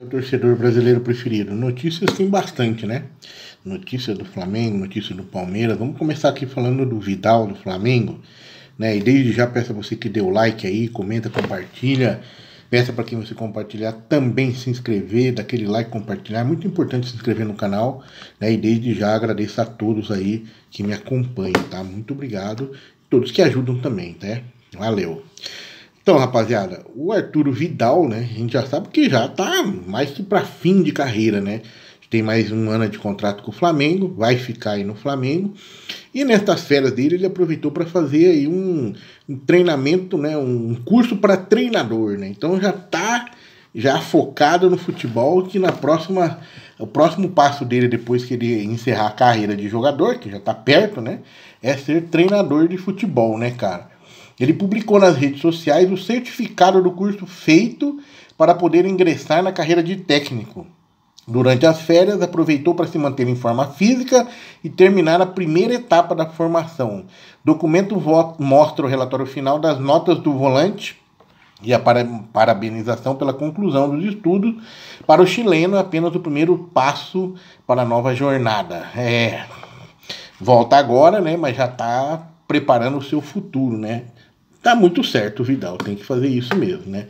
o torcedor brasileiro preferido. Notícias tem bastante, né? Notícia do Flamengo, notícia do Palmeiras. Vamos começar aqui falando do Vidal do Flamengo, né? E desde já peço a você que dê o like aí, comenta, compartilha. Peça para quem você compartilhar também se inscrever, daquele like, compartilhar. É muito importante se inscrever no canal, né? E desde já agradeço a todos aí que me acompanham, tá? Muito obrigado. Todos que ajudam também, né? Valeu. Então, rapaziada, o Arturo Vidal, né? A gente já sabe que já tá mais que para fim de carreira, né? Tem mais um ano de contrato com o Flamengo, vai ficar aí no Flamengo. E nestas férias dele, ele aproveitou para fazer aí um, um, treinamento, né? Um curso para treinador, né? Então já tá já focado no futebol, que na próxima o próximo passo dele depois que ele encerrar a carreira de jogador, que já tá perto, né, é ser treinador de futebol, né, cara? Ele publicou nas redes sociais o certificado do curso feito para poder ingressar na carreira de técnico. Durante as férias, aproveitou para se manter em forma física e terminar a primeira etapa da formação. Documento mostra o relatório final das notas do volante e a parabenização pela conclusão dos estudos. Para o chileno, apenas o primeiro passo para a nova jornada. É, volta agora, né? Mas já está preparando o seu futuro, né? Tá muito certo, Vidal, tem que fazer isso mesmo, né?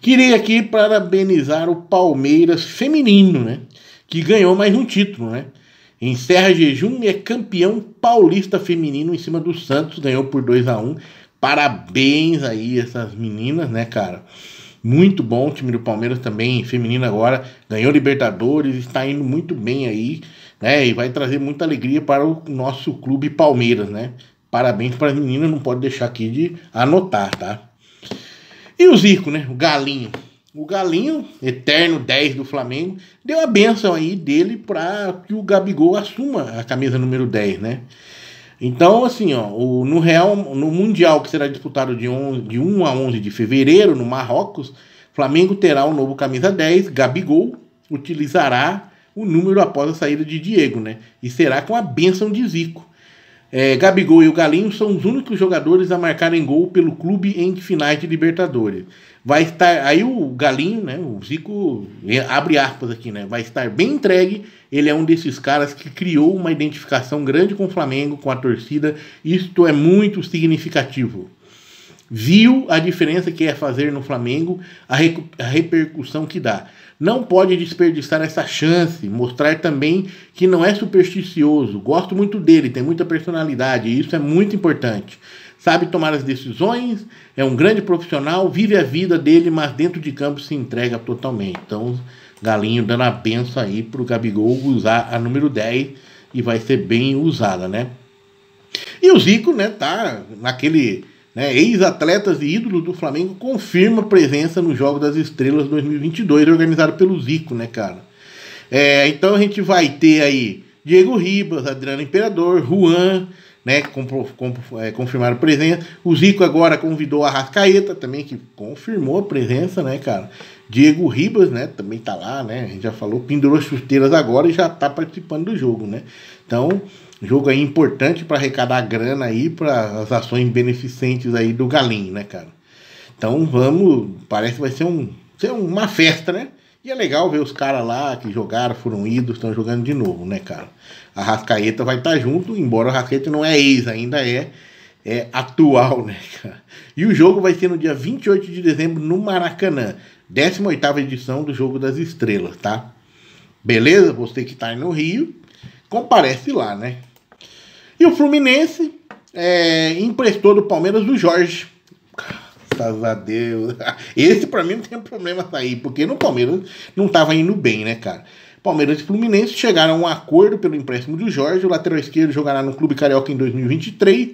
Queria aqui parabenizar o Palmeiras feminino, né? Que ganhou mais um título, né? Encerra jejum e é campeão paulista feminino em cima do Santos, ganhou por 2 a 1 Parabéns aí essas meninas, né, cara? Muito bom o time do Palmeiras também, feminino agora, ganhou Libertadores, está indo muito bem aí, né? E vai trazer muita alegria para o nosso clube Palmeiras, né? Parabéns para as meninas, não pode deixar aqui de anotar, tá? E o Zico, né? O Galinho. O Galinho, eterno 10 do Flamengo, deu a benção aí dele para que o Gabigol assuma a camisa número 10, né? Então, assim, ó, o, no Real, no Mundial que será disputado de, 11, de 1 a 11 de fevereiro no Marrocos, Flamengo terá o um novo camisa 10, Gabigol utilizará o número após a saída de Diego, né? E será com a benção de Zico. É, Gabigol e o Galinho são os únicos jogadores a marcarem gol pelo clube em finais de Libertadores. Vai estar aí o Galinho, né? O Zico abre aspas aqui, né? Vai estar bem entregue. Ele é um desses caras que criou uma identificação grande com o Flamengo, com a torcida. Isto é muito significativo viu a diferença que é fazer no Flamengo, a, a repercussão que dá. Não pode desperdiçar essa chance, mostrar também que não é supersticioso. Gosto muito dele, tem muita personalidade, e isso é muito importante. Sabe tomar as decisões, é um grande profissional, vive a vida dele, mas dentro de campo se entrega totalmente. Então, Galinho dando a benção aí pro Gabigol usar a número 10 e vai ser bem usada, né? E o Zico, né, tá naquele né, ex-atletas e ídolos do Flamengo, confirma presença no Jogo das Estrelas 2022, organizado pelo Zico, né, cara? É, então a gente vai ter aí Diego Ribas, Adriano Imperador, Juan, né, com, com, é, confirmaram presença. O Zico agora convidou a Rascaeta também, que confirmou a presença, né, cara? Diego Ribas, né, também tá lá, né? A gente já falou, pendurou chuteiras agora e já tá participando do jogo, né? Então, jogo aí importante para arrecadar grana aí para as ações beneficentes aí do Galinho, né, cara? Então vamos, parece que vai ser, um, ser uma festa, né? E é legal ver os caras lá que jogaram, foram idos, estão jogando de novo, né, cara? A Rascaeta vai estar tá junto, embora o Rascaeta não é ex, ainda é, é atual, né, cara? E o jogo vai ser no dia 28 de dezembro no Maracanã, 18ª edição do Jogo das Estrelas, tá? Beleza? Você que está aí no Rio, comparece lá, né? E o Fluminense é, emprestou do Palmeiras do Jorge. Graças a Deus. Esse para mim não tem problema sair, porque no Palmeiras não tava indo bem, né, cara? Palmeiras e Fluminense chegaram a um acordo pelo empréstimo do Jorge. O lateral esquerdo jogará no Clube Carioca em 2023.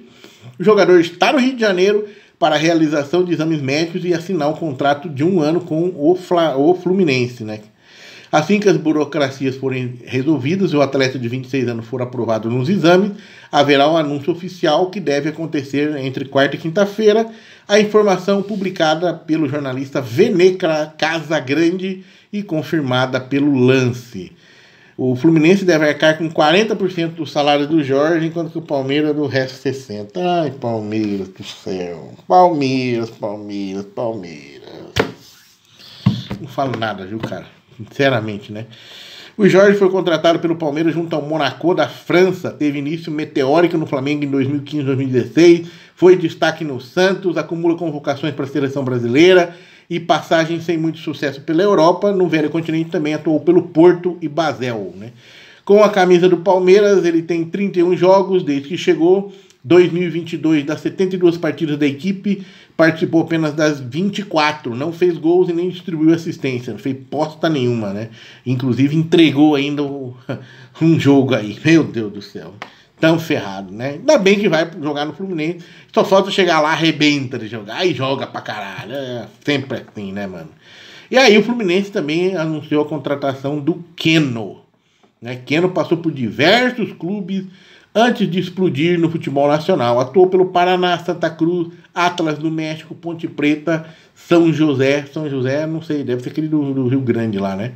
O jogador está no Rio de Janeiro para a realização de exames médicos e assinar um contrato de um ano com o, Fla, o Fluminense, né? Assim que as burocracias forem resolvidas e o atleta de 26 anos for aprovado nos exames, haverá um anúncio oficial que deve acontecer entre quarta e quinta-feira. A informação publicada pelo jornalista Veneca Grande e confirmada pelo Lance. O Fluminense deve arcar com 40% do salário do Jorge, enquanto que o Palmeiras do resto 60%. Ai, Palmeiras do céu. Palmeiras, Palmeiras, Palmeiras. Não falo nada, viu, cara? Sinceramente, né? O Jorge foi contratado pelo Palmeiras junto ao Monaco da França, teve início meteórico no Flamengo em 2015 2016, foi destaque no Santos, acumula convocações para a seleção brasileira e passagens sem muito sucesso pela Europa. No velho continente também atuou pelo Porto e Basel. Né? Com a camisa do Palmeiras, ele tem 31 jogos desde que chegou, 2022 das 72 partidas da equipe, participou apenas das 24, não fez gols e nem distribuiu assistência, não fez posta nenhuma, né? Inclusive entregou ainda o, um jogo aí. Meu Deus do céu. Tão ferrado, né? Ainda bem que vai jogar no Fluminense. Só falta chegar lá, arrebenta de jogar. e joga pra caralho. É sempre assim, né, mano? E aí o Fluminense também anunciou a contratação do Keno. Né? Keno passou por diversos clubes Antes de explodir no futebol nacional, atuou pelo Paraná, Santa Cruz, Atlas do México, Ponte Preta, São José. São José, não sei, deve ser aquele do, do Rio Grande lá, né?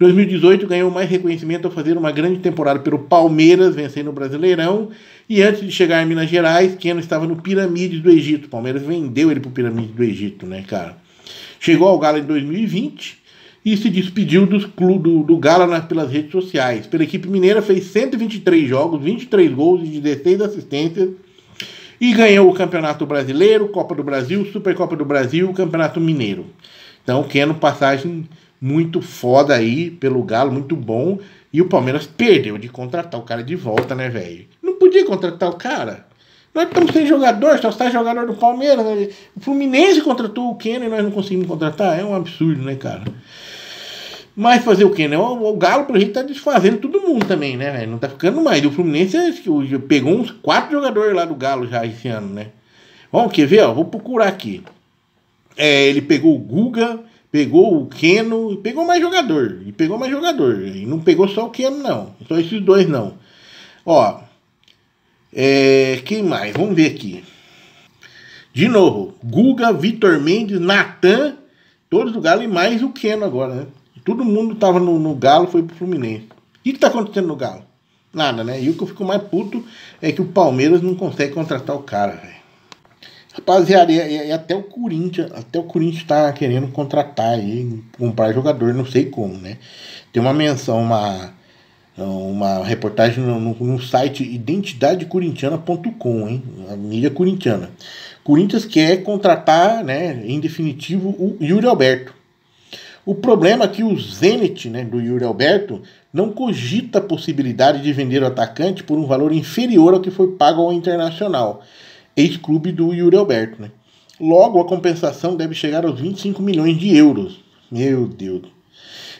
2018 ganhou mais reconhecimento ao fazer uma grande temporada pelo Palmeiras, vencendo o Brasileirão. E antes de chegar em Minas Gerais, Keno estava no Pirâmide do Egito. O Palmeiras vendeu ele para o Pirâmide do Egito, né, cara? Chegou ao Galo em 2020 e se despediu do, do, do Galo pelas redes sociais. Pela equipe mineira fez 123 jogos, 23 gols e 16 assistências e ganhou o Campeonato Brasileiro, Copa do Brasil, Supercopa do Brasil e Campeonato Mineiro. Então, Keno, passagem muito foda aí pelo Galo, muito bom. E o Palmeiras perdeu de contratar o cara de volta, né, velho? Não podia contratar o cara. Nós estamos sem jogador, só está jogador do Palmeiras. Né? O Fluminense contratou o Keno e nós não conseguimos contratar. É um absurdo, né, cara? Mas fazer o quê, né? O, o Galo, pra gente tá desfazendo todo mundo também, né, velho? Não tá ficando mais. E o Fluminense acho que pegou uns quatro jogadores lá do Galo já esse ano, né? Vamos, quer ver? Ó, vou procurar aqui. É, ele pegou o Guga, pegou o Keno, pegou mais jogador. E pegou mais jogador. E não pegou só o Keno, não. Só esses dois, não. Ó, é, quem mais? Vamos ver aqui. De novo, Guga, Vitor Mendes, Natan, todos do Galo e mais o Keno agora, né? todo mundo tava no, no Galo, foi pro Fluminense. O que, tá acontecendo no Galo? Nada, né? E o que eu fico mais puto é que o Palmeiras não consegue contratar o cara, velho. Rapaziada, e, e, até o Corinthians, até o Corinthians tá querendo contratar e comprar jogador, não sei como, né? Tem uma menção, uma, uma reportagem no, no, no site identidadecorintiana.com, hein? A mídia corintiana. Corinthians quer contratar, né, em definitivo, o Yuri Alberto. O problema é que o Zenit, né, do Yuri Alberto, não cogita a possibilidade de vender o atacante por um valor inferior ao que foi pago ao Internacional, ex-clube do Yuri Alberto. Né? Logo, a compensação deve chegar aos 25 milhões de euros. Meu Deus.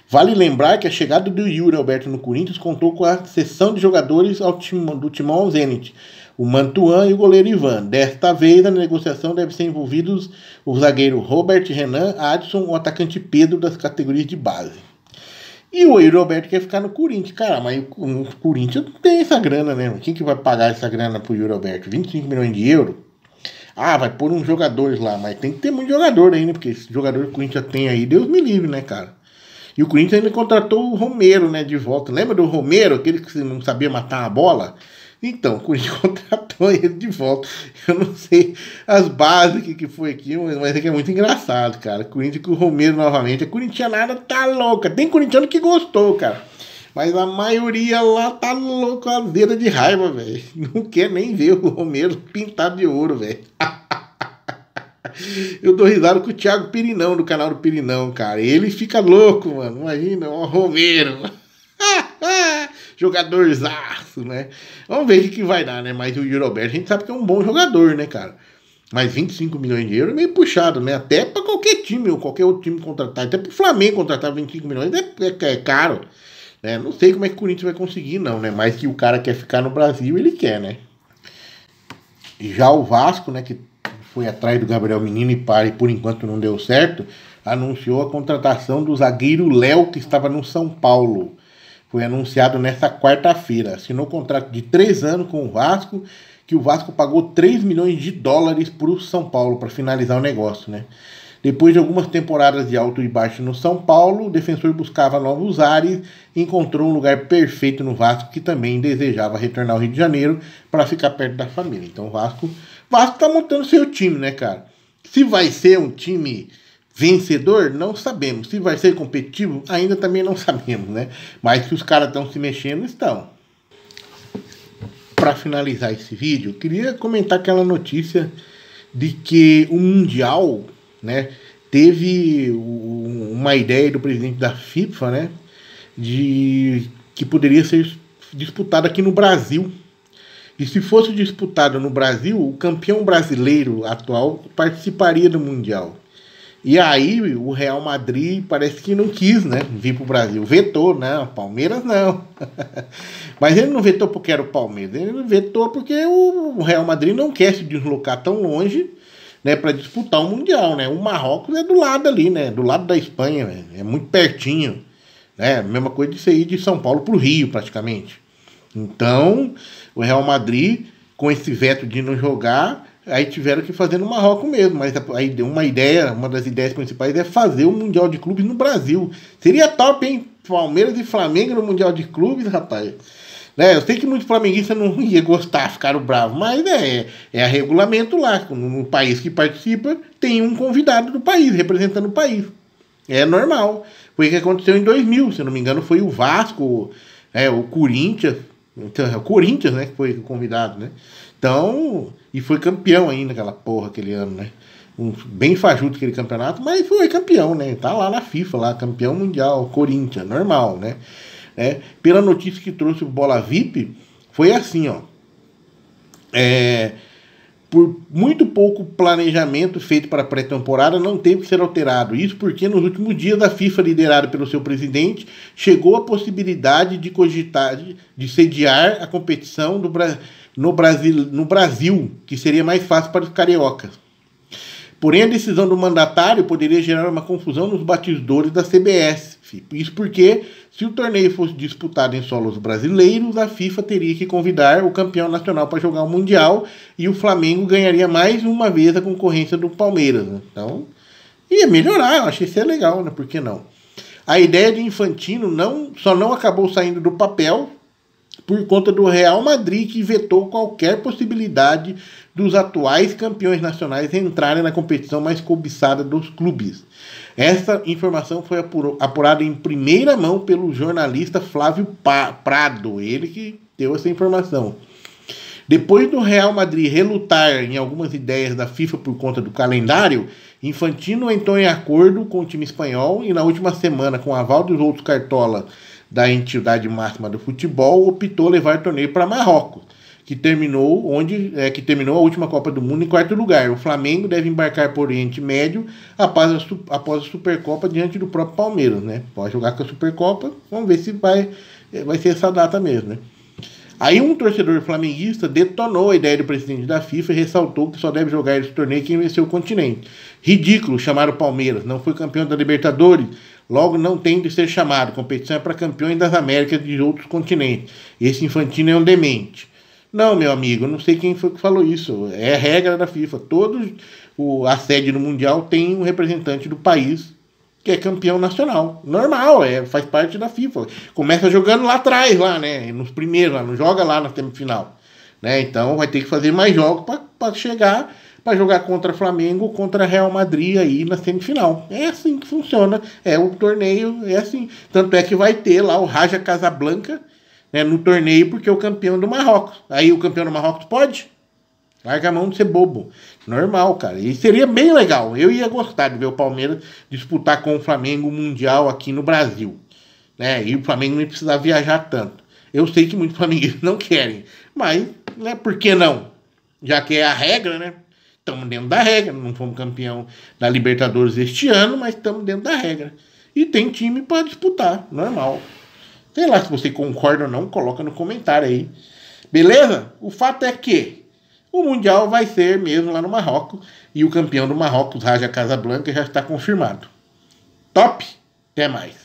Vale lembrar que a chegada do Yuri Alberto no Corinthians contou com a cessão de jogadores ao do Timão ao Zenit, o Mantuan e o goleiro Ivan. Desta vez, na negociação deve ser envolvidos o zagueiro Robert Renan, Adson, o atacante Pedro das categorias de base. E o Alberto quer ficar no Corinthians, cara, mas o Corinthians não tem essa grana, né? Quem que vai pagar essa grana pro Alberto? 25 milhões de euros? Ah, vai pôr uns jogadores lá, mas tem que ter muito jogador aí, né? Porque esse jogador que o Corinthians tem aí, Deus me livre, né, cara? E o Corinthians ainda contratou o Romero, né, de volta. Lembra do Romero, aquele que não sabia matar a bola? Então, o Corinthians contratou ele de volta. Eu não sei as bases que, que foi aqui, mas é que é muito engraçado, cara. Corinthians com o Romero novamente. A corintianada tá louca. Tem corintiano que gostou, cara. Mas a maioria lá tá louca, azeda de raiva, velho. Não quer nem ver o Romero pintado de ouro, velho. Eu dou risada com o Thiago Pirinão, do canal do Pirinão, cara. Ele fica louco, mano. Imagina, ó, Romero. jogadorzaço, né? Vamos ver o que vai dar, né? Mas o Alberto a gente sabe que é um bom jogador, né, cara? Mas 25 milhões de euros é meio puxado, né? Até para qualquer time ou qualquer outro time contratar. Até pro Flamengo contratar 25 milhões é, é, é caro. Né? Não sei como é que o Corinthians vai conseguir, não, né? Mas que o cara quer ficar no Brasil, ele quer, né? Já o Vasco, né, que foi atrás do Gabriel Menino e e por enquanto não deu certo, anunciou a contratação do zagueiro Léo, que estava no São Paulo. Foi anunciado nesta quarta-feira. Assinou contrato de três anos com o Vasco, que o Vasco pagou 3 milhões de dólares para o São Paulo para finalizar o negócio, né? Depois de algumas temporadas de alto e baixo no São Paulo, o defensor buscava novos ares e encontrou um lugar perfeito no Vasco, que também desejava retornar ao Rio de Janeiro para ficar perto da família. Então o Vasco, Vasco tá montando seu time, né, cara? Se vai ser um time Vencedor, não sabemos. Se vai ser competitivo, ainda também não sabemos, né? Mas que os caras estão se mexendo, estão. Para finalizar esse vídeo, eu queria comentar aquela notícia de que o Mundial, né? Teve uma ideia do presidente da FIFA, né? De que poderia ser disputado aqui no Brasil. E se fosse disputado no Brasil, o campeão brasileiro atual participaria do Mundial. E aí o Real Madrid parece que não quis, né? Vir pro Brasil. Vetou, não. Palmeiras não. Mas ele não vetou porque era o Palmeiras. Ele vetou porque o Real Madrid não quer se deslocar tão longe, né? Para disputar o um mundial, né? O Marrocos é do lado ali, né? Do lado da Espanha, é muito pertinho, né? Mesma coisa de sair de São Paulo pro Rio, praticamente. Então o Real Madrid com esse veto de não jogar Aí tiveram que fazer no Marrocos mesmo, mas aí deu uma ideia, uma das ideias principais é fazer o Mundial de Clubes no Brasil. Seria top, hein? Palmeiras e Flamengo no Mundial de Clubes, rapaz. Né? Eu sei que muitos flamenguistas não iam gostar, ficaram bravos, mas é, é regulamento lá. No país que participa, tem um convidado do país, representando o país. É normal. Foi o que aconteceu em 2000, se não me engano, foi o Vasco, é, o Corinthians, então, é o Corinthians, né? Que foi convidado, né? Então, e foi campeão ainda aquela porra aquele ano, né? Um, bem fajuto aquele campeonato, mas foi campeão, né? Tá lá na FIFA, lá, campeão mundial, Corinthians, normal, né? É, pela notícia que trouxe o Bola VIP, foi assim, ó. É, por muito pouco planejamento feito para a pré-temporada, não teve que ser alterado. Isso porque nos últimos dias a FIFA, liderada pelo seu presidente, chegou à possibilidade de cogitar, de sediar a competição no Brasil, no Brasil, que seria mais fácil para os cariocas. Porém, a decisão do mandatário poderia gerar uma confusão nos batidores da CBS. Isso porque, se o torneio fosse disputado em solos brasileiros, a FIFA teria que convidar o campeão nacional para jogar o Mundial e o Flamengo ganharia mais uma vez a concorrência do Palmeiras. Né? Então, ia melhorar, eu achei isso legal, né? Por que não? A ideia de Infantino não, só não acabou saindo do papel por conta do Real Madrid, que vetou qualquer possibilidade dos atuais campeões nacionais entrarem na competição mais cobiçada dos clubes. Essa informação foi apurada em primeira mão pelo jornalista Flávio Prado, ele que deu essa informação. Depois do Real Madrid relutar em algumas ideias da FIFA por conta do calendário, Infantino entrou em acordo com o time espanhol e na última semana, com o aval dos outros cartola da entidade máxima do futebol, optou levar o torneio para Marrocos, que terminou onde é, que terminou a última Copa do Mundo em quarto lugar. O Flamengo deve embarcar para o Oriente Médio após a, após a Supercopa diante do próprio Palmeiras, né? Pode jogar com a Supercopa, vamos ver se vai é, vai ser essa data mesmo, né? Aí um torcedor flamenguista detonou a ideia do presidente da FIFA e ressaltou que só deve jogar esse torneio quem venceu o continente. Ridículo chamar o Palmeiras, não foi campeão da Libertadores, logo não tem de ser chamado. Competição é para campeões das Américas e de outros continentes. Esse Infantino é um demente. Não, meu amigo, não sei quem foi que falou isso. É regra da FIFA. Todos o, a sede no Mundial tem um representante do país que é campeão nacional. Normal, é, faz parte da FIFA. Começa jogando lá atrás, lá, né? Nos primeiros, lá, não joga lá na semifinal. Né? Então vai ter que fazer mais jogos para chegar para jogar contra Flamengo, contra Real Madrid aí na semifinal. É assim que funciona, é o torneio, é assim. Tanto é que vai ter lá o Raja Casablanca né, no torneio, porque é o campeão do Marrocos. Aí o campeão do Marrocos pode? Larga a mão de ser bobo. Normal, cara. E seria bem legal. Eu ia gostar de ver o Palmeiras disputar com o Flamengo o Mundial aqui no Brasil. Né? E o Flamengo não precisar viajar tanto. Eu sei que muitos flamenguistas não querem, mas né, por que não? Já que é a regra, né? estamos dentro da regra, não fomos campeão da Libertadores este ano, mas estamos dentro da regra. E tem time para disputar, normal. Sei lá se você concorda ou não, coloca no comentário aí. Beleza? O fato é que o Mundial vai ser mesmo lá no Marrocos e o campeão do Marrocos, Raja Casablanca, já está confirmado. Top? Até mais.